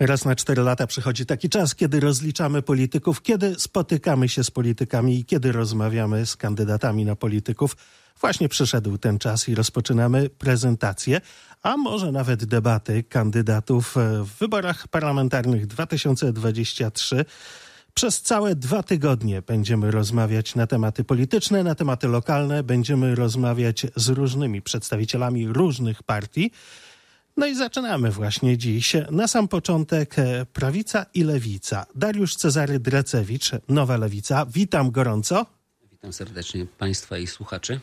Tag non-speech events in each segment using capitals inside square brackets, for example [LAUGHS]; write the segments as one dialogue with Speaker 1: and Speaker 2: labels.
Speaker 1: Raz na cztery lata przychodzi taki czas, kiedy rozliczamy polityków, kiedy spotykamy się z politykami i kiedy rozmawiamy z kandydatami na polityków. Właśnie przyszedł ten czas i rozpoczynamy prezentację, a może nawet debaty kandydatów e, w wyborach parlamentarnych 2023. Przez całe dwa tygodnie będziemy rozmawiać na tematy polityczne, na tematy lokalne, będziemy rozmawiać z różnymi przedstawicielami różnych partii. No i zaczynamy właśnie dziś. Na sam początek e, prawica i lewica. Dariusz Cezary Drecewicz, Nowa Lewica. Witam gorąco.
Speaker 2: Witam serdecznie Państwa i słuchaczy.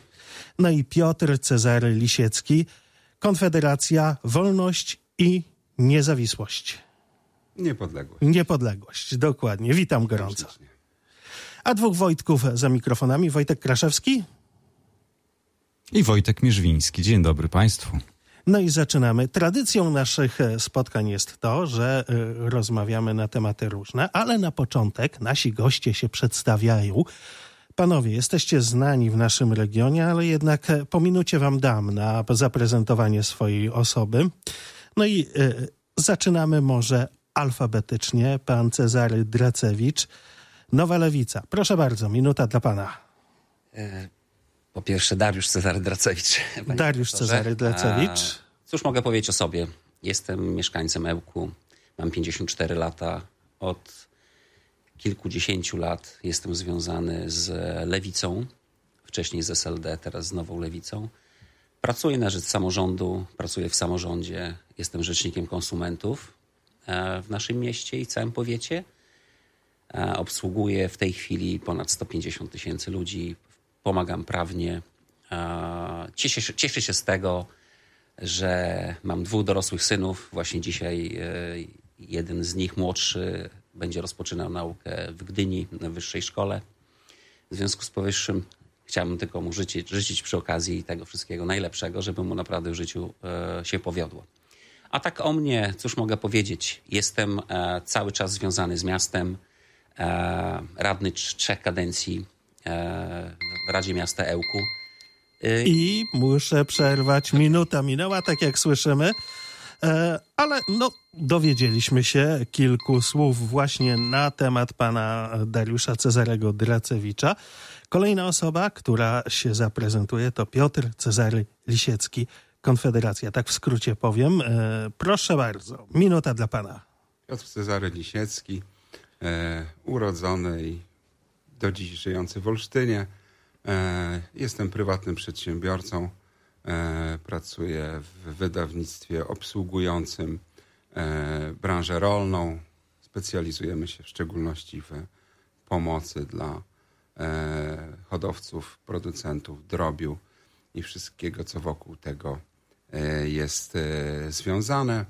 Speaker 1: No i Piotr Cezary Lisiecki, Konfederacja, Wolność i Niezawisłość.
Speaker 2: Niepodległość.
Speaker 1: Niepodległość, dokładnie. Witam gorąco. A dwóch Wojtków za mikrofonami. Wojtek Kraszewski.
Speaker 3: I Wojtek Mierzwiński. Dzień dobry Państwu.
Speaker 1: No i zaczynamy. Tradycją naszych e, spotkań jest to, że e, rozmawiamy na tematy różne, ale na początek nasi goście się przedstawiają. Panowie, jesteście znani w naszym regionie, ale jednak e, po minucie wam dam na zaprezentowanie swojej osoby. No i zaczynamy może alfabetycznie. Pan Cezary Dracewicz, Nowa Lewica. Proszę bardzo, minuta dla pana.
Speaker 2: Po pierwsze Dariusz Cezary Dracewicz.
Speaker 1: [LAUGHS] Dariusz Cezary Dracewicz.
Speaker 2: Cóż mogę powiedzieć o sobie? Jestem mieszkańcem Ełku, mam 54 lata. Od kilkudziesięciu lat jestem związany z lewicą, wcześniej z SLD, teraz z nową lewicą. Pracuję na rzecz samorządu, pracuję w samorządzie, jestem rzecznikiem konsumentów e, w naszym mieście i całym powiecie. E, obsługuję w tej chwili ponad 150 tysięcy ludzi, pomagam prawnie. Cieszę, cieszę się z tego, że mam dwóch dorosłych synów. Właśnie dzisiaj e, jeden z nich, młodszy, będzie rozpoczynał naukę w Gdyni na wyższej szkole. W związku z powyższym chciałbym tylko mu życzyć, życzyć przy okazji tego wszystkiego najlepszego, żeby mu naprawdę w życiu e, się powiodło. A tak o mnie, cóż mogę powiedzieć? Jestem e, cały czas związany z miastem, radny trzech kadencji Radzie Miasta Ełku.
Speaker 1: Y, I muszę przerwać. Minuta minęła, tak jak słyszymy. E, ale no, dowiedzieliśmy się kilku słów właśnie na temat pana Dariusza Cezarego Dracewicza. Kolejna osoba, która się zaprezentuje, to Piotr Cezary Lisiecki, Konfederacja. Tak w skrócie powiem. E, proszę bardzo, minuta dla pana.
Speaker 4: Piotr Cezary Lisiecki, e, urodzony i do dziś żyjący w Olsztynie E, jestem prywatnym przedsiębiorcą. E, pracuję w wydawnictwie obsługującym e, branżę rolną. Specjalizujemy się w szczególności w pomocy dla hodowców, producentów drobiu i wszystkiego, co wokół tego jest związane.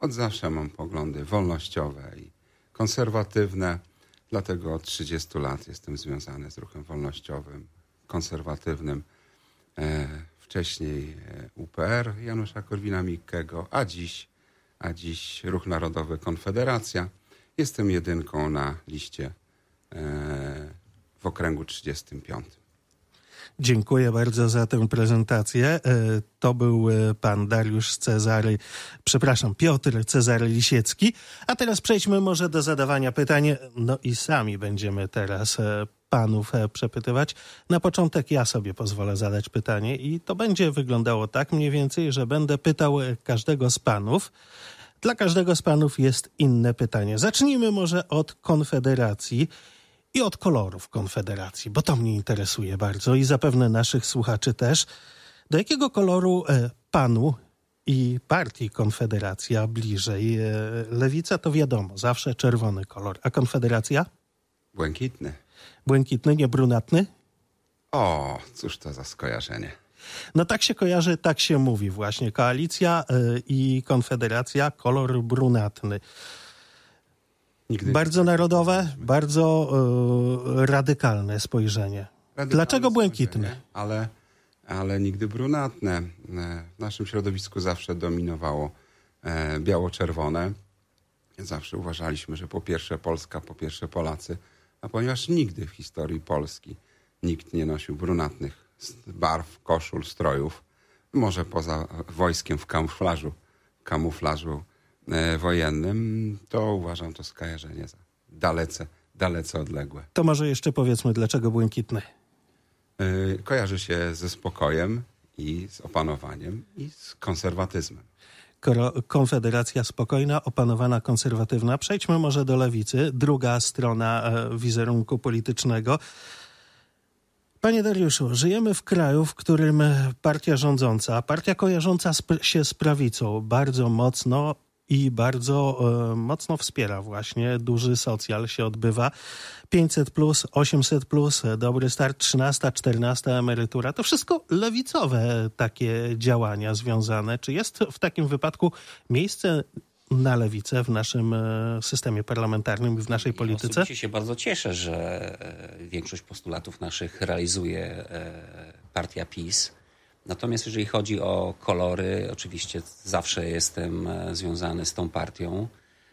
Speaker 4: Od zawsze mam poglądy wolnościowe i konserwatywne Dlatego od 30 lat jestem związany z ruchem wolnościowym, konserwatywnym. E, wcześniej e, UPR Janusza Korwina-Mikkego, a dziś, a dziś Ruch Narodowy Konfederacja. Jestem jedynką na liście e, w okręgu 35.
Speaker 1: Dziękuję bardzo za tę prezentację. E, to był e, pan Dariusz Cezary, przepraszam, Piotr Cezary Lisiecki. A teraz przejdźmy może do zadawania pytań. No i sami będziemy teraz e, panów przepytywać. Na początek ja sobie pozwolę zadać pytanie i to będzie wyglądało tak mniej więcej, że będę pytał każdego z panów. Dla każdego z panów jest inne pytanie. Zacznijmy może od Konfederacji i od kolorów Konfederacji, bo to mnie interesuje bardzo i zapewne naszych słuchaczy też. Do jakiego koloru e, panu i partii Konfederacja bliżej? E, lewica to wiadomo, zawsze czerwony kolor, a Konfederacja? Błękitny. Błękitny, nie brunatny?
Speaker 4: O, cóż to za skojarzenie.
Speaker 1: No tak się kojarzy, tak się mówi właśnie. Koalicja y, i Konfederacja, kolor brunatny. Nigdy. Bardzo narodowe, bardzo y, radykalne spojrzenie. Radykalne Dlaczego błękitne?
Speaker 4: Ale, ale nigdy brunatne. E, w naszym środowisku zawsze dominowało e, biało-czerwone. Zawsze uważaliśmy, że po pierwsze Polska, po pierwsze Polacy. A ponieważ nigdy w historii Polski nikt nie nosił brunatnych barw, koszul, strojów, może poza wojskiem w kamuflażu, kamuflażu E, wojennym, to uważam to skojarzenie za dalece, dalece odległe.
Speaker 1: To może jeszcze powiedzmy, dlaczego błękitny?
Speaker 4: E, kojarzy się ze spokojem i z opanowaniem i z konserwatyzmem.
Speaker 1: Konfederacja Spokojna, opanowana konserwatywna. Przejdźmy może do lewicy, druga strona e, wizerunku politycznego. Panie Dariuszu, żyjemy w kraju, w którym partia rządząca, partia kojarząca się z prawicą, bardzo mocno i bardzo e, mocno wspiera właśnie. Duży socjal się odbywa. 500 plus, 800 plus, e, dobry start, 13, 14 emerytura. To wszystko lewicowe takie działania związane. Czy jest w takim wypadku miejsce na lewicę w naszym e, systemie parlamentarnym i w naszej polityce? Ja
Speaker 2: się bardzo cieszę, że większość postulatów naszych realizuje partia PiS Natomiast jeżeli chodzi o kolory, oczywiście zawsze jestem e, związany z tą partią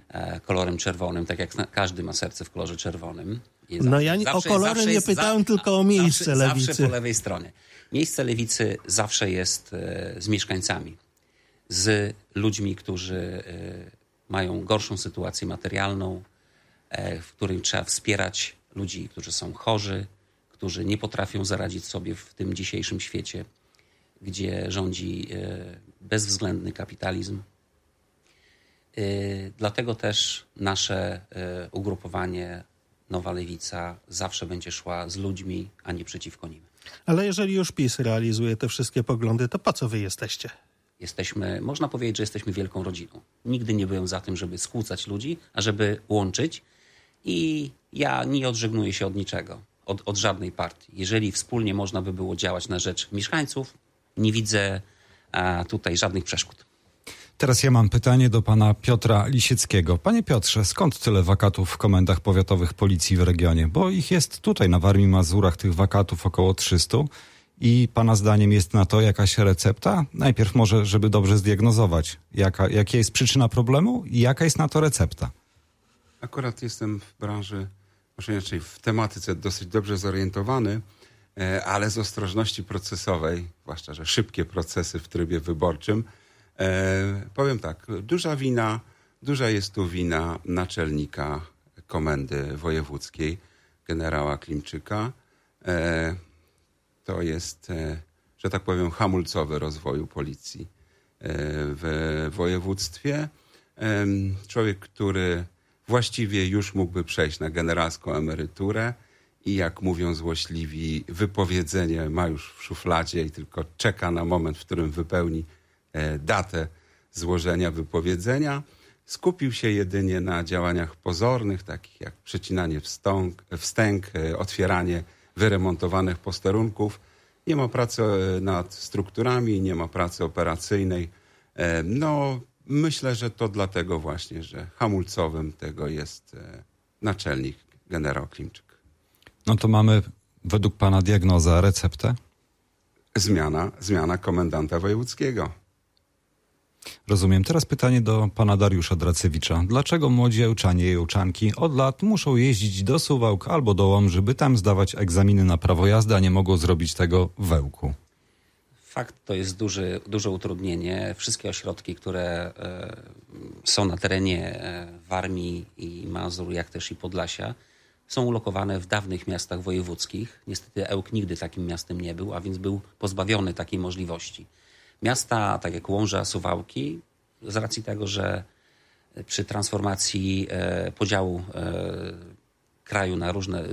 Speaker 2: e, kolorem czerwonym, tak jak każdy ma serce w kolorze czerwonym.
Speaker 1: No zawsze, no ja nie, zawsze, o kolory nie pytałem, za, tylko o miejsce zawsze, lewicy. Zawsze po
Speaker 2: lewej stronie. Miejsce lewicy zawsze jest e, z mieszkańcami, z ludźmi, którzy mają gorszą sytuację materialną, w którym trzeba wspierać ludzi, którzy są chorzy, którzy nie potrafią zaradzić sobie w tym dzisiejszym świecie gdzie rządzi e, bezwzględny kapitalizm. E, dlatego też nasze e, ugrupowanie Nowa Lewica zawsze będzie szła z ludźmi, a nie przeciwko nim.
Speaker 1: Ale jeżeli już PiS realizuje te wszystkie poglądy, to po co wy jesteście?
Speaker 2: Jesteśmy, można powiedzieć, że jesteśmy wielką rodziną. Nigdy nie byłem za tym, żeby skłócać ludzi, a żeby łączyć. I ja nie odżegnuję się od niczego, od, od żadnej partii. Jeżeli wspólnie można by było działać na rzecz mieszkańców, nie widzę e, tutaj żadnych przeszkód.
Speaker 3: Teraz ja mam pytanie do pana Piotra Lisieckiego. Panie Piotrze, skąd tyle wakatów w komendach powiatowych policji w regionie? Bo ich jest tutaj na Warmii Mazurach tych wakatów około 300. I pana zdaniem jest na to jakaś recepta? Najpierw może, żeby dobrze zdiagnozować, jaka, jaka jest przyczyna problemu i jaka jest na to recepta?
Speaker 4: Akurat jestem w branży, może inaczej w tematyce dosyć dobrze zorientowany. E, ale z ostrożności procesowej, zwłaszcza, że szybkie procesy w trybie wyborczym, e, powiem tak, duża wina, duża jest tu wina naczelnika komendy wojewódzkiej, generała Klimczyka. E, to jest, że tak powiem, hamulcowy rozwoju policji w województwie. Człowiek, który właściwie już mógłby przejść na generalską emeryturę, i jak mówią złośliwi, wypowiedzenie ma już w szufladzie i tylko czeka na moment, w którym wypełni e, datę złożenia wypowiedzenia. Skupił się jedynie na działaniach pozornych, takich jak przecinanie wstąg, wstęg, e, otwieranie wyremontowanych posterunków. Nie ma pracy e, nad strukturami, nie ma pracy operacyjnej. No, myślę, że to dlatego właśnie, że hamulcowym tego jest naczelnik generał Klimczyk.
Speaker 3: No to mamy według pana diagnozę,
Speaker 4: receptę? Zmiana, zmiana komendanta wojewódzkiego.
Speaker 3: Rozumiem. Teraz pytanie do pana Dariusza Dracewicza. Dlaczego młodzi euczanie i euczanki od lat muszą jeździć do Suwałk albo do Łom, żeby tam zdawać egzaminy na prawo jazdy, a nie mogą zrobić tego w Ełku?
Speaker 2: Fakt to jest duży, duże utrudnienie. Wszystkie ośrodki, które e, są na terenie e, Warmii i Mazur, jak też i Podlasia, są ulokowane w dawnych miastach wojewódzkich. Niestety Ełk nigdy takim miastem nie był, a więc był pozbawiony takiej możliwości. Miasta, tak jak Łąża, Suwałki, z racji tego, że przy transformacji e, podziału e, kraju na różne,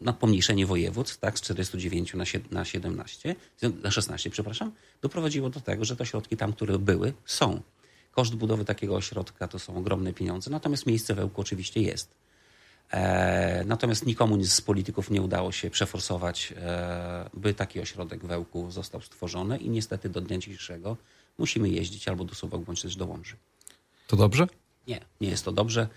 Speaker 2: na pomniejszenie województw, tak, z 49 na 17, na 16, przepraszam, doprowadziło do tego, że te środki tam, które były, są. Koszt budowy takiego ośrodka to są ogromne pieniądze, natomiast miejsce w Ełku oczywiście jest. E, natomiast nikomu z polityków nie udało się przeforsować, e, by taki ośrodek wełku został stworzony i niestety do dnia dzisiejszego musimy jeździć albo do Suwałk, bądź też do Łomży.
Speaker 3: To dobrze? Nie,
Speaker 2: nie jest to dobrze,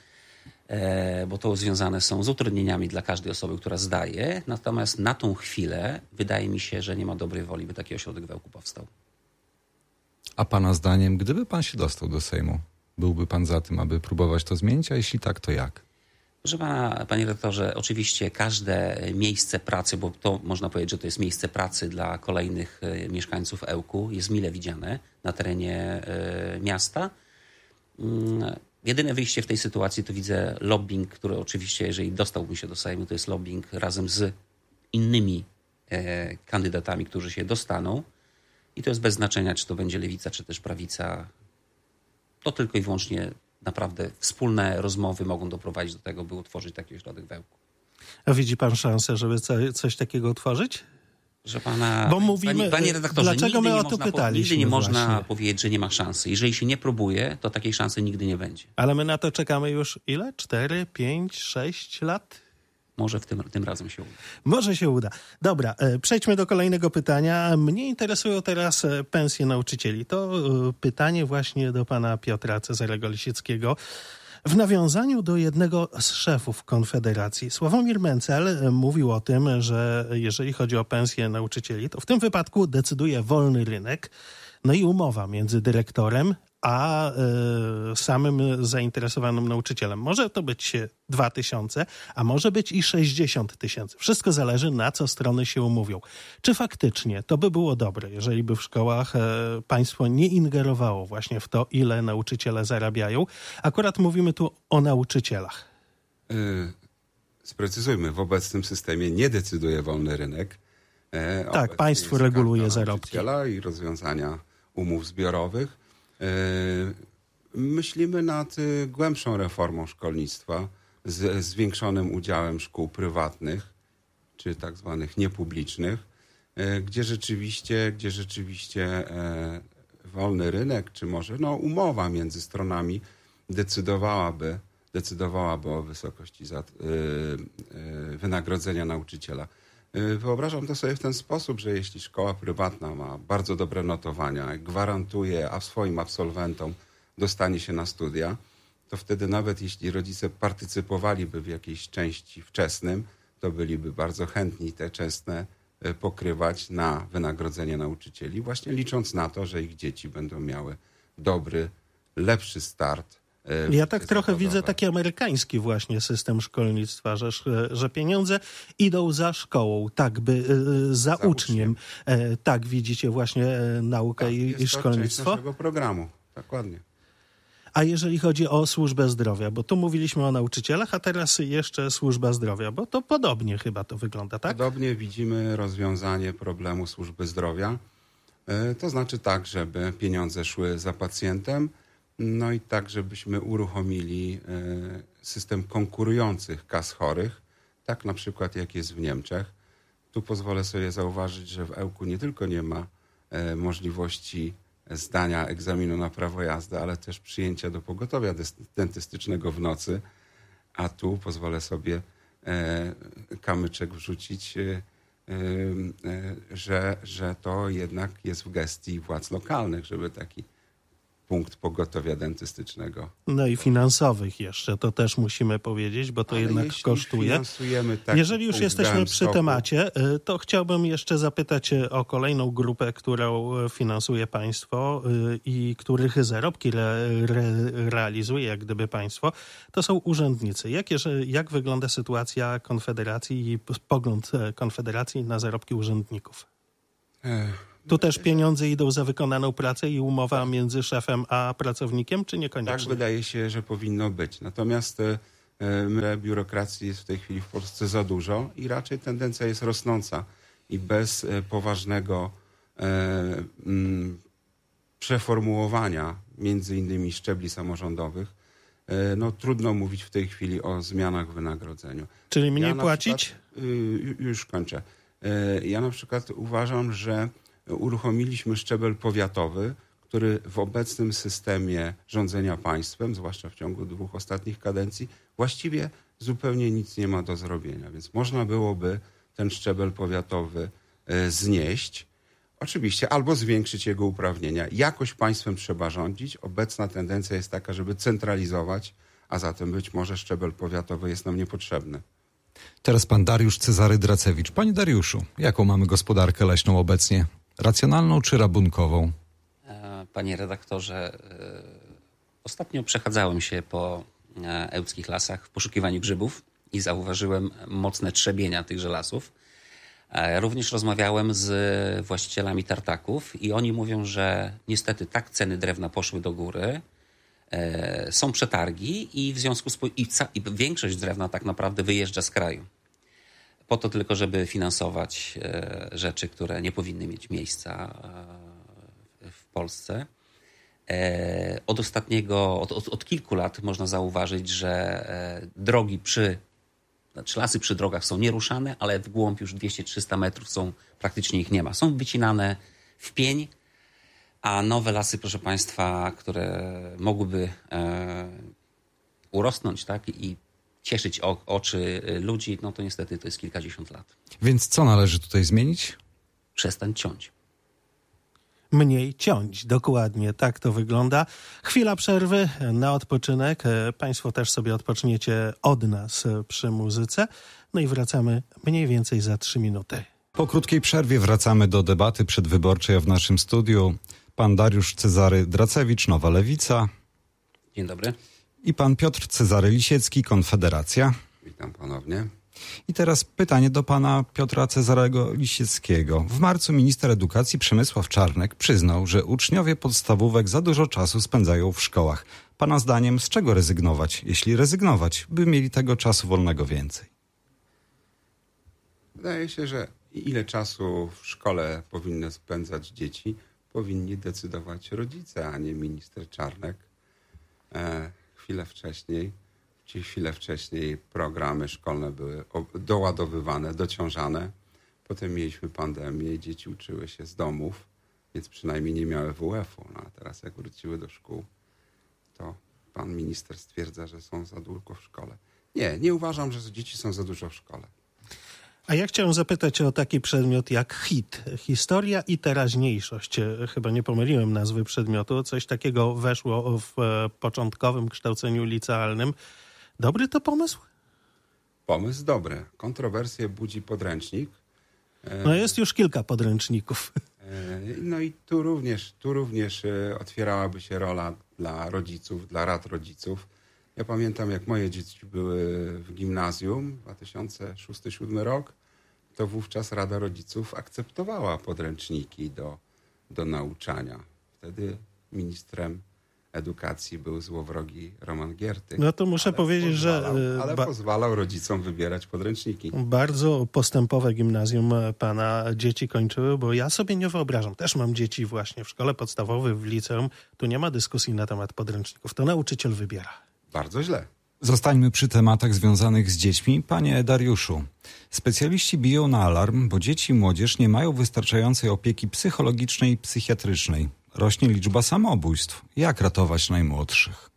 Speaker 2: e, bo to związane są z utrudnieniami dla każdej osoby, która zdaje. Natomiast na tą chwilę wydaje mi się, że nie ma dobrej woli, by taki ośrodek wełku powstał.
Speaker 3: A pana zdaniem, gdyby pan się dostał do Sejmu, byłby pan za tym, aby próbować to zmienić, a jeśli tak, to jak?
Speaker 2: Proszę pana, panie redaktorze, oczywiście każde miejsce pracy, bo to można powiedzieć, że to jest miejsce pracy dla kolejnych e, mieszkańców Ełku, jest mile widziane na terenie e, miasta. Mm, jedyne wyjście w tej sytuacji to widzę lobbying, który oczywiście, jeżeli dostałbym się do Sejmu, to jest lobbying razem z innymi e, kandydatami, którzy się dostaną. I to jest bez znaczenia, czy to będzie lewica, czy też prawica. To tylko i wyłącznie naprawdę wspólne rozmowy mogą doprowadzić do tego, by utworzyć taki ośrodek wełku.
Speaker 1: A widzi pan szansę, żeby coś takiego utworzyć? Że pana, Bo mówimy, panie, panie redaktorze, dlaczego my o to pytaliśmy? Nigdy nie można właśnie.
Speaker 2: powiedzieć, że nie ma szansy. Jeżeli się nie próbuje, to takiej szansy nigdy nie będzie.
Speaker 1: Ale my na to czekamy już ile? 4, 5, 6 lat? Może w tym, tym razem się uda. Może się uda. Dobra, e, przejdźmy do kolejnego pytania. Mnie interesują teraz e, pensje nauczycieli. To e, pytanie właśnie do pana Piotra Cezarego Lisickiego. W nawiązaniu do jednego z szefów Konfederacji, Sławomir Mencel mówił o tym, że jeżeli chodzi o pensje nauczycieli, to w tym wypadku decyduje wolny rynek, no i umowa między dyrektorem a y, samym zainteresowanym nauczycielem. Może to być 2000, a może być i 60 tysięcy. Wszystko zależy na co strony się umówią. Czy faktycznie to by było dobre, jeżeli by w szkołach y, państwo nie ingerowało właśnie w to, ile nauczyciele zarabiają? Akurat mówimy tu o nauczycielach.
Speaker 4: Yy, sprecyzujmy, w obecnym systemie nie decyduje wolny rynek. E,
Speaker 1: tak, państwo reguluje zarobki.
Speaker 4: I rozwiązania umów zbiorowych Yy, myślimy nad y, głębszą reformą szkolnictwa z zwiększonym udziałem szkół prywatnych czy tak zwanych niepublicznych, y, gdzie rzeczywiście, gdzie rzeczywiście e, wolny rynek, czy może no, umowa między stronami decydowałaby, decydowałaby o wysokości y, wynagrodzenia nauczyciela. Y, wyobrażam to sobie w ten sposób, że jeśli szkoła prywatna ma bardzo dobre notowania, gwarantuje swoim absolwentom dostanie się na studia, to wtedy nawet jeśli rodzice partycypowaliby w jakiejś części wczesnym, to byliby bardzo chętni te czesne y, pokrywać na wynagrodzenie nauczycieli, właśnie licząc na to, że ich dzieci będą miały dobry, lepszy start E,
Speaker 1: ja tak trochę widzę taki amerykański właśnie system szkolnictwa, że, że pieniądze idą za szkołą, tak by e, e, za, za uczniem. uczniem. Tak widzicie właśnie naukę tak, i, i szkolnictwo.
Speaker 4: Część programu,
Speaker 1: dokładnie. A jeżeli chodzi o służbę zdrowia, bo tu mówiliśmy o nauczycielach, a teraz jeszcze służba zdrowia, bo to podobnie chyba to wygląda, tak? Podobnie widzimy rozwiązanie
Speaker 4: problemu służby zdrowia. To znaczy tak, żeby pieniądze szły za pacjentem no i tak, żebyśmy uruchomili e, system konkurujących kas chorych, tak na przykład jak jest w Niemczech. Tu pozwolę sobie zauważyć, że w Ełku nie tylko nie ma e, możliwości zdania egzaminu na prawo jazdy, ale też przyjęcia do pogotowia dentystycznego w nocy. A tu pozwolę sobie e, kamyczek wrzucić, że, że to jednak jest w gestii władz lokalnych, żeby taki punkt pogotowia dentystycznego.
Speaker 1: No i finansowych jeszcze, to też musimy powiedzieć, bo to Ale jednak kosztuje.
Speaker 4: Jeżeli już jesteśmy przy
Speaker 1: temacie, y, to chciałbym jeszcze zapytać y, o kolejną grupę, którą y, finansuje państwo i których zarobki re, re, realizuje jak gdyby państwo, to są urzędnicy. Jak, jak wygląda sytuacja Konfederacji i pogląd e, Konfederacji na zarobki urzędników? Ech. Tu też pieniądze idą za wykonaną pracę i umowa między szefem a pracownikiem, czy niekoniecznie? Tak wydaje się, że powinno być. Natomiast e,
Speaker 4: biurokracji jest w tej chwili w Polsce za dużo i raczej tendencja jest rosnąca i bez e, poważnego e, mm, przeformułowania między innymi szczebli samorządowych no trudno mówić w tej chwili o zmianach w wynagrodzeniu.
Speaker 1: Czyli mnie ja płacić?
Speaker 4: Przykład, y, już kończę. Ja na przykład uważam, że uruchomiliśmy szczebel powiatowy, który w obecnym systemie rządzenia państwem, zwłaszcza w ciągu dwóch ostatnich kadencji, właściwie zupełnie nic nie ma do zrobienia. Więc można byłoby ten szczebel powiatowy e, znieść. Oczywiście, albo zwiększyć jego uprawnienia. Jakoś państwem trzeba rządzić. Obecna tendencja jest taka, żeby centralizować, a zatem być może szczebel powiatowy jest nam
Speaker 3: niepotrzebny. Teraz pan Dariusz Cezary Dracewicz. Panie Dariuszu, jaką mamy gospodarkę leśną obecnie Racjonalną czy rabunkową?
Speaker 2: E, panie redaktorze, e, ostatnio przechadzałem się po e, ełckich lasach w poszukiwaniu grzybów i zauważyłem mocne trzebienia tychże lasów. Również rozmawiałem z właścicielami tartaków i oni mówią, że niestety tak ceny drewna poszły do góry, są przetargi i w związku z i, i większość drewna tak naprawdę wyjeżdża z kraju po to tylko, żeby finansować e, rzeczy, które nie powinny mieć miejsca e, w Polsce. E, od ostatniego, od, od, od kilku lat można zauważyć, że drogi przy, znaczy lasy przy drogach są nieruszane, ale w głąb już 200-300 metrów są, praktycznie ich nie ma. Są wycinane w pień, a nowe lasy, proszę Państwa, które mogłyby e, urosnąć tak, i cieszyć o, oczy y, ludzi, no to niestety to jest kilkadziesiąt lat.
Speaker 1: Więc co należy tutaj
Speaker 3: zmienić?
Speaker 2: Przestań ciąć.
Speaker 1: Mniej ciąć, dokładnie tak to wygląda. Chwila przerwy na odpoczynek. E, państwo też sobie odpoczniecie od nas e, przy muzyce. No i wracamy mniej więcej za trzy minuty.
Speaker 3: Po krótkiej przerwie wracamy do debaty przedwyborczej w naszym studiu. Pan Dariusz Cezary Dracewicz, Nowa Lewica. Dzień dobry i pan Piotr Cezary Lisiecki, Konfederacja. Witam ponownie. I teraz pytanie do pana Piotra Cezarego Lisieckiego. W marcu minister edukacji Przemysław Czarnek przyznał, że uczniowie podstawówek za dużo czasu spędzają w szkołach. Pana zdaniem z czego rezygnować, jeśli rezygnować, by mieli tego czasu wolnego więcej?
Speaker 4: Wydaje się, że ile czasu w szkole powinny spędzać dzieci, powinni decydować rodzice, a nie minister Czarnek. E, chwilę wcześniej, chwilę wcześniej programy szkolne były doładowywane, dociążane. Potem mieliśmy pandemię i dzieci uczyły się z domów, więc przynajmniej nie miały WF-u. No a teraz jak wróciły do szkół, to pan minister stwierdza, że są za długo w szkole. Nie, nie uważam,
Speaker 1: że dzieci są za dużo w szkole. A ja chciałem zapytać o taki przedmiot jak HIT, historia i teraźniejszość. Chyba nie pomyliłem nazwy przedmiotu, coś takiego weszło w e, początkowym kształceniu licealnym. Dobry to pomysł? Pomysł dobry. Kontrowersje budzi podręcznik. E, no jest już kilka podręczników.
Speaker 4: E, no i tu również, tu również otwierałaby się rola dla rodziców, dla rad rodziców ja pamiętam, jak moje dzieci były w gimnazjum, 2006-2007 rok, to wówczas Rada Rodziców akceptowała podręczniki do, do nauczania. Wtedy ministrem edukacji był złowrogi Roman Gierty.
Speaker 1: No to muszę powiedzieć, że... Y, ale pozwalał
Speaker 4: rodzicom wybierać podręczniki.
Speaker 1: Bardzo postępowe gimnazjum e, pana dzieci kończyły, bo ja sobie nie wyobrażam. Też mam dzieci właśnie w szkole podstawowej, w liceum. Tu nie ma dyskusji na temat podręczników. To nauczyciel wybiera bardzo źle.
Speaker 3: Zostańmy przy tematach związanych z dziećmi. Panie Dariuszu, specjaliści biją na alarm, bo dzieci i młodzież nie mają wystarczającej opieki psychologicznej i psychiatrycznej. Rośnie liczba samobójstw. Jak ratować najmłodszych?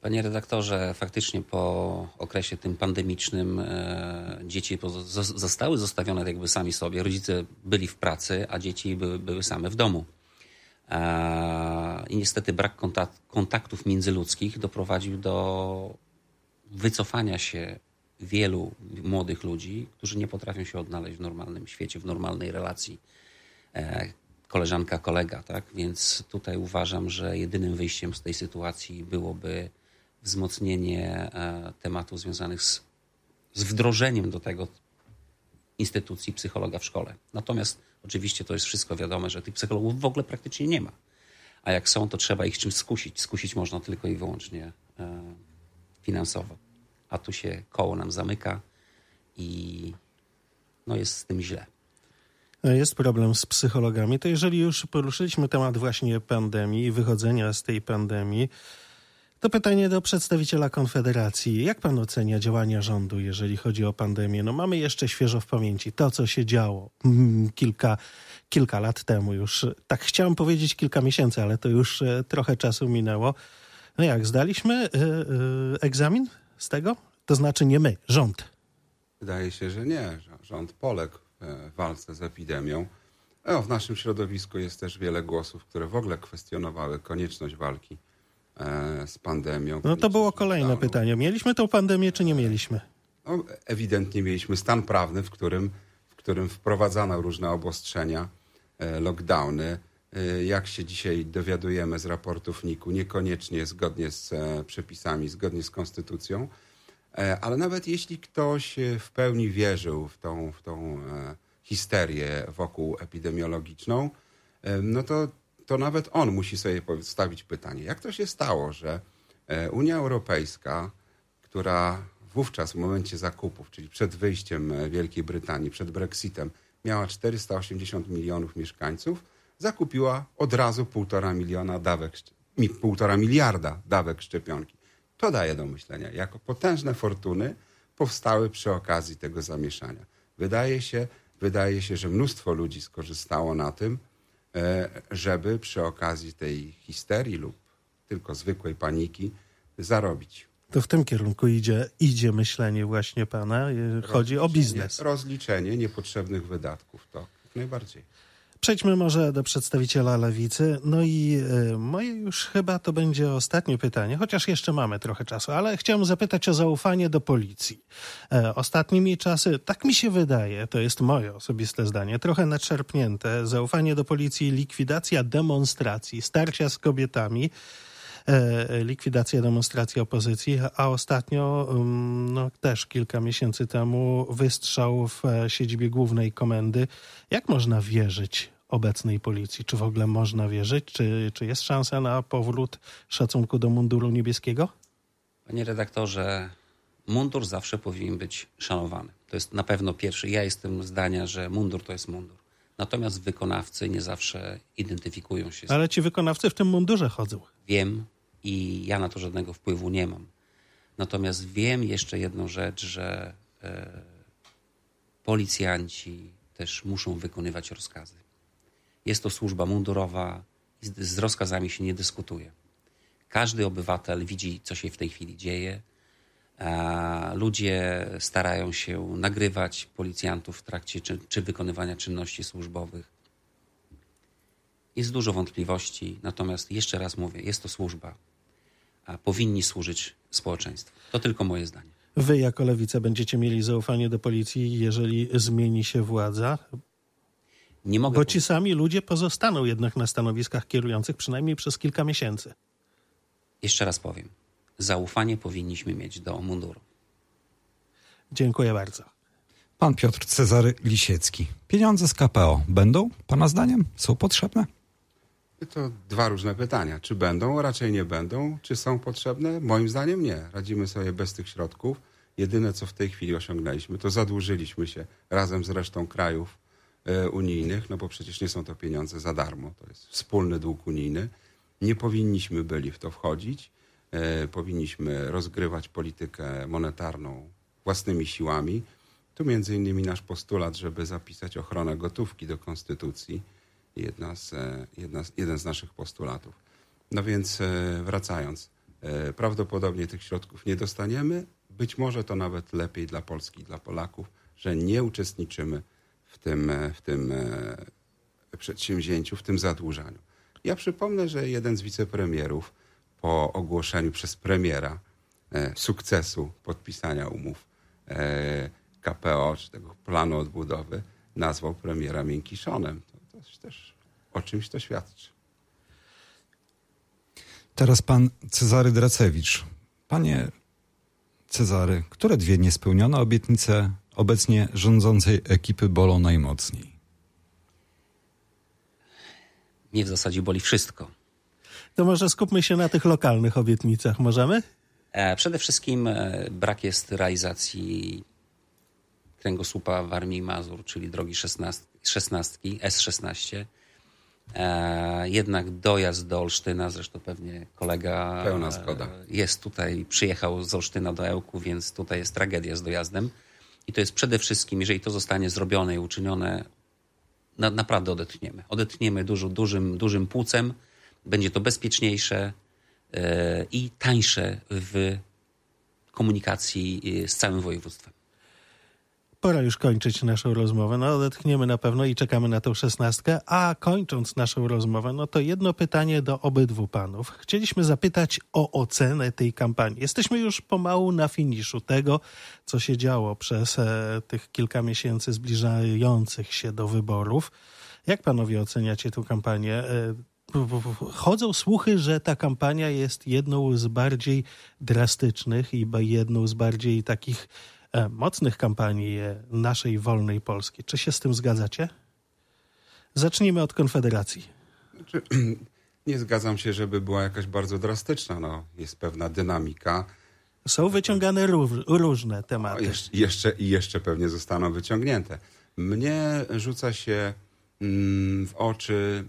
Speaker 2: Panie redaktorze, faktycznie po okresie tym pandemicznym e, dzieci zostały zostawione jakby sami sobie. Rodzice byli w pracy, a dzieci były, były same w domu. E, i niestety brak kontaktów międzyludzkich doprowadził do wycofania się wielu młodych ludzi, którzy nie potrafią się odnaleźć w normalnym świecie, w normalnej relacji e, koleżanka, kolega, tak? Więc tutaj uważam, że jedynym wyjściem z tej sytuacji byłoby wzmocnienie e, tematów związanych z, z wdrożeniem do tego instytucji psychologa w szkole. Natomiast oczywiście to jest wszystko wiadome, że tych psychologów w ogóle praktycznie nie ma. A jak są, to trzeba ich czymś skusić. Skusić można tylko i wyłącznie e, finansowo. A tu się koło nam zamyka i no jest z tym źle.
Speaker 1: No, jest problem z psychologami. To jeżeli już poruszyliśmy temat właśnie pandemii i wychodzenia z tej pandemii, to pytanie do przedstawiciela Konfederacji. Jak pan ocenia działania rządu, jeżeli chodzi o pandemię? No mamy jeszcze świeżo w pamięci to, co się działo mm, kilka, kilka lat temu już. Tak chciałem powiedzieć kilka miesięcy, ale to już e, trochę czasu minęło. No jak, zdaliśmy e, e, egzamin z tego? To znaczy nie my, rząd.
Speaker 4: Wydaje się, że nie. Rząd poległ w walce z epidemią. No, w naszym środowisku jest też wiele głosów, które w ogóle kwestionowały konieczność walki E, z pandemią.
Speaker 1: No to było kolejne pytanie. Mieliśmy tą pandemię, czy nie mieliśmy?
Speaker 4: No, ewidentnie mieliśmy stan prawny, w którym, w którym wprowadzano różne obostrzenia, e, lockdowny. E, jak się dzisiaj dowiadujemy z raportów NIK-u, niekoniecznie zgodnie z przepisami, zgodnie z konstytucją, ale nawet jeśli ktoś w pełni wierzył w tą, w tą histerię wokół epidemiologiczną, no to to nawet on musi sobie postawić pytanie, jak to się stało, że e, Unia Europejska, która wówczas w momencie zakupów, czyli przed wyjściem e, Wielkiej Brytanii, przed Brexitem, miała 480 milionów mieszkańców, zakupiła od razu 1,5 miliona dawek, półtora miliarda dawek szczepionki. To daje do myślenia, jako potężne fortuny powstały przy okazji tego zamieszania. Wydaje się, wydaje się, że mnóstwo ludzi skorzystało na tym, E, żeby przy okazji tej histerii lub tylko zwykłej paniki zarobić.
Speaker 1: To w tym kierunku idzie, idzie myślenie właśnie pana, e, chodzi o biznes.
Speaker 4: Rozliczenie niepotrzebnych wydatków, to najbardziej.
Speaker 1: Przejdźmy może do przedstawiciela lewicy. No i e, moje już chyba to będzie ostatnie pytanie, chociaż jeszcze mamy trochę czasu, ale chciałem zapytać o zaufanie do policji. E, ostatnimi czasy, tak mi się wydaje, to jest moje osobiste zdanie, trochę naczerpnięte, Zaufanie do policji, likwidacja demonstracji, starcia z kobietami e, likwidacja demonstracji opozycji, a ostatnio, mm, no, też kilka miesięcy temu, wystrzał w siedzibie głównej komendy. Jak można wierzyć obecnej policji? Czy w ogóle można wierzyć? Czy, czy jest szansa na powrót szacunku do munduru niebieskiego?
Speaker 2: Panie redaktorze, mundur zawsze powinien być szanowany. To jest na pewno pierwszy. Ja jestem zdania, że mundur to jest mundur. Natomiast wykonawcy nie zawsze identyfikują się. Z... Ale
Speaker 1: ci wykonawcy w tym mundurze chodzą.
Speaker 2: Wiem i ja na to żadnego wpływu nie mam. Natomiast wiem jeszcze jedną rzecz, że e, policjanci też muszą wykonywać rozkazy. Jest to służba mundurowa, z rozkazami się nie dyskutuje. Każdy obywatel widzi, co się w tej chwili dzieje. Ludzie starają się nagrywać policjantów w trakcie czy, czy wykonywania czynności służbowych. Jest dużo wątpliwości, natomiast jeszcze raz mówię, jest to służba. A powinni służyć społeczeństwu. To tylko moje zdanie.
Speaker 1: Wy jako lewica będziecie mieli zaufanie do policji, jeżeli zmieni się władza? Nie mogę. Bo ci sami ludzie pozostaną jednak na stanowiskach kierujących przynajmniej przez kilka miesięcy.
Speaker 2: Jeszcze raz powiem. Zaufanie powinniśmy mieć do munduru.
Speaker 3: Dziękuję bardzo. Pan Piotr Cezary Lisiecki. Pieniądze z KPO będą, Pana zdaniem, są potrzebne?
Speaker 4: To dwa różne pytania. Czy będą? Raczej nie będą. Czy są potrzebne? Moim zdaniem nie. Radzimy sobie bez tych środków. Jedyne, co w tej chwili osiągnęliśmy, to zadłużyliśmy się razem z resztą krajów E, unijnych, no bo przecież nie są to pieniądze za darmo, to jest wspólny dług unijny. Nie powinniśmy byli w to wchodzić. E, powinniśmy rozgrywać politykę monetarną własnymi siłami. Tu między innymi nasz postulat, żeby zapisać ochronę gotówki do konstytucji. Jedna z, e, jedna, jeden z naszych postulatów. No więc wracając, prawdopodobnie tych środków nie dostaniemy. Być może to nawet lepiej dla Polski, dla Polaków, że nie uczestniczymy w tym, e, w tym e, przedsięwzięciu, w tym zadłużaniu. Ja przypomnę, że jeden z wicepremierów po ogłoszeniu przez premiera e, sukcesu podpisania umów KPO, czy tego planu odbudowy, nazwał premiera miękkiszonem. To, to
Speaker 3: też o czymś to świadczy. Teraz pan Cezary Dracewicz. Panie Cezary, które dwie niespełnione obietnice obecnie rządzącej ekipy bolą najmocniej? Mnie w zasadzie boli wszystko.
Speaker 1: To może skupmy się na tych lokalnych obietnicach, możemy?
Speaker 2: E, przede wszystkim e, brak jest realizacji kręgosłupa w Armii Mazur, czyli drogi 16, 16 S16. Jednak dojazd do Olsztyna, zresztą pewnie kolega Pełna zgoda. E, jest tutaj, przyjechał z Olsztyna do Ełku, więc tutaj jest tragedia z dojazdem. I to jest przede wszystkim, jeżeli to zostanie zrobione i uczynione, na, naprawdę odetchniemy. Odetchniemy dużo, dużym, dużym płucem, będzie to bezpieczniejsze yy, i tańsze w komunikacji e, z całym województwem
Speaker 1: pora już kończyć naszą rozmowę. No, odetchniemy na pewno i czekamy na tą szesnastkę. A kończąc naszą rozmowę, no to jedno pytanie do obydwu panów. Chcieliśmy zapytać o ocenę tej kampanii. Jesteśmy już pomału na finiszu tego, co się działo przez e, tych kilka miesięcy zbliżających się do wyborów. Jak panowie oceniacie tę kampanię? E, chodzą słuchy, że ta kampania jest jedną z bardziej drastycznych i jedną z bardziej takich E, mocnych kampanii naszej wolnej Polski. Czy się z tym zgadzacie? Zacznijmy od Konfederacji.
Speaker 4: Znaczy, [CLEARS THROAT] nie zgadzam się, żeby była jakaś bardzo drastyczna. No, jest pewna dynamika.
Speaker 1: Są wyciągane różne tematy. jeszcze,
Speaker 4: jeszcze, jeszcze pewnie zostaną wyciągnięte. Mnie rzuca się mm, w oczy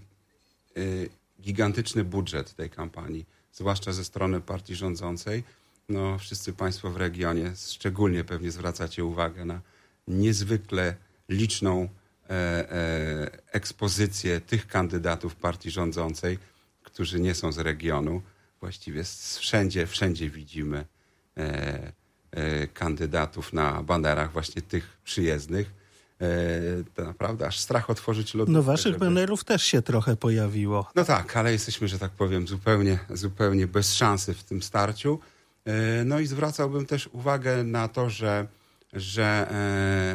Speaker 4: y, gigantyczny budżet tej kampanii, zwłaszcza ze strony partii rządzącej no, wszyscy Państwo w regionie szczególnie pewnie zwracacie uwagę na niezwykle liczną e, e, ekspozycję tych kandydatów partii rządzącej, którzy nie są z regionu. Właściwie wszędzie, wszędzie widzimy e, e kandydatów na banerach właśnie tych przyjezdnych. E, to naprawdę aż strach otworzyć lodówkę. No
Speaker 1: waszych żeby... banerów też się trochę pojawiło.
Speaker 4: No tak, ale jesteśmy, że tak powiem, zupełnie, zupełnie bez szansy w tym starciu. E, no i zwracałbym też uwagę na to, że, że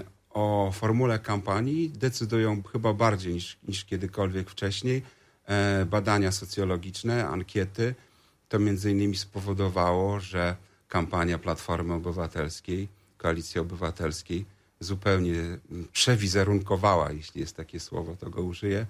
Speaker 4: e, o formule kampanii decydują chyba bardziej niż, niż kiedykolwiek wcześniej e, badania socjologiczne, ankiety. To między innymi spowodowało, że kampania Platformy Obywatelskiej, Koalicji Obywatelskiej zupełnie mm, przewizerunkowała, jeśli jest takie słowo, to go użyję,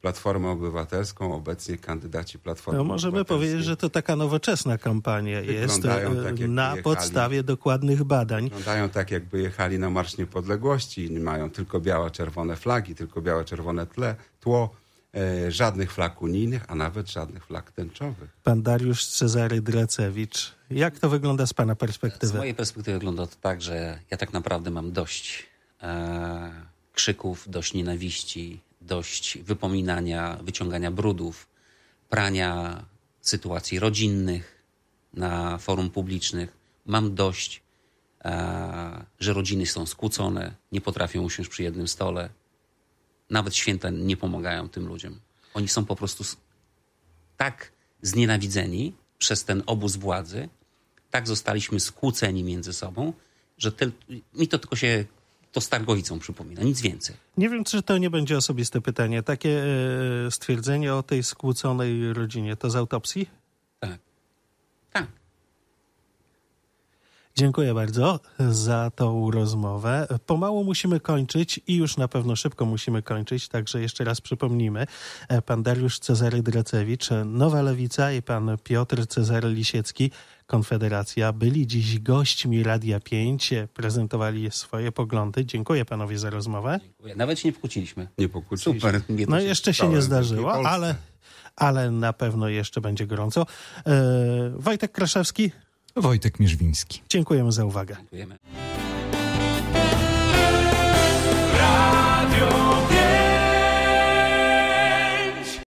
Speaker 4: Platformę Obywatelską, obecnie kandydaci Platformy no, Możemy powiedzieć,
Speaker 1: że to taka nowoczesna kampania jest tak, na jechali, podstawie dokładnych badań.
Speaker 4: Wyglądają tak, jakby jechali na Marsz Niepodległości i mają tylko białe-czerwone flagi, tylko białe-czerwone tle, tło, e, żadnych flag unijnych, a nawet żadnych flag tęczowych.
Speaker 1: Pan Dariusz Cezary Dracewicz, jak to wygląda z Pana perspektywy? Z
Speaker 2: mojej perspektywy wygląda to tak, że ja tak naprawdę mam dość e, krzyków, dość nienawiści, dość wypominania, wyciągania brudów, prania sytuacji rodzinnych na forum publicznych. Mam dość, e, że rodziny są skłócone, nie potrafią usiąść przy jednym stole. Nawet święta nie pomagają tym ludziom. Oni są po prostu tak znienawidzeni przez ten obóz władzy, tak zostaliśmy skłóceni między sobą, że ty, mi to tylko się to Stargowicą przypomina, nic więcej.
Speaker 1: Nie wiem, czy to nie będzie osobiste pytanie. Takie e, stwierdzenie o tej skłóconej rodzinie, to z autopsji? Tak. Tak. Dziękuję bardzo za tą rozmowę. Pomału musimy kończyć i już na pewno szybko musimy kończyć, także jeszcze raz przypomnimy. E, pan Dariusz Cezary Drecewicz, Nowa Lewica i pan Piotr Cezary Lisiecki, Konfederacja, byli dziś gośćmi Radia 5, prezentowali swoje poglądy. Dziękuję panowie za rozmowę. Dziękuję. Nawet się nie pokłóciliśmy. Nie pokłóciliśmy. Super. Nie no jeszcze się nie zdarzyło, ale, ale na pewno jeszcze będzie gorąco. E, Wojtek Kraszewski, Wojtek Mierzwiński. Dziękujemy za uwagę. Dziękujemy.